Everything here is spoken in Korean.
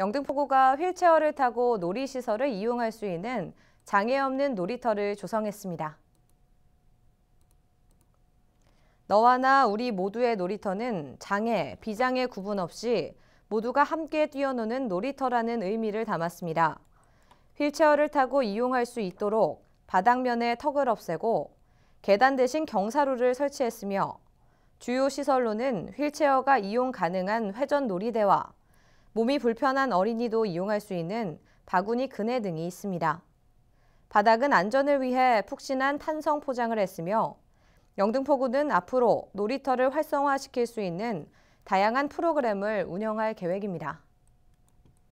영등포구가 휠체어를 타고 놀이시설을 이용할 수 있는 장애 없는 놀이터를 조성했습니다. 너와 나 우리 모두의 놀이터는 장애, 비장애 구분 없이 모두가 함께 뛰어노는 놀이터라는 의미를 담았습니다. 휠체어를 타고 이용할 수 있도록 바닥면에 턱을 없애고 계단 대신 경사로를 설치했으며 주요 시설로는 휠체어가 이용 가능한 회전 놀이대와 몸이 불편한 어린이도 이용할 수 있는 바구니 그네 등이 있습니다. 바닥은 안전을 위해 푹신한 탄성 포장을 했으며 영등포구는 앞으로 놀이터를 활성화시킬 수 있는 다양한 프로그램을 운영할 계획입니다.